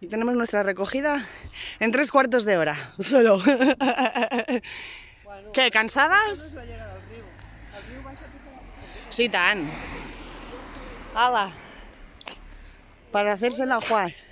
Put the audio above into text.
Y tenemos nuestra recogida en tres cuartos de hora, solo. ¿Qué, cansadas? sí, tan. Hala. Para la jugar.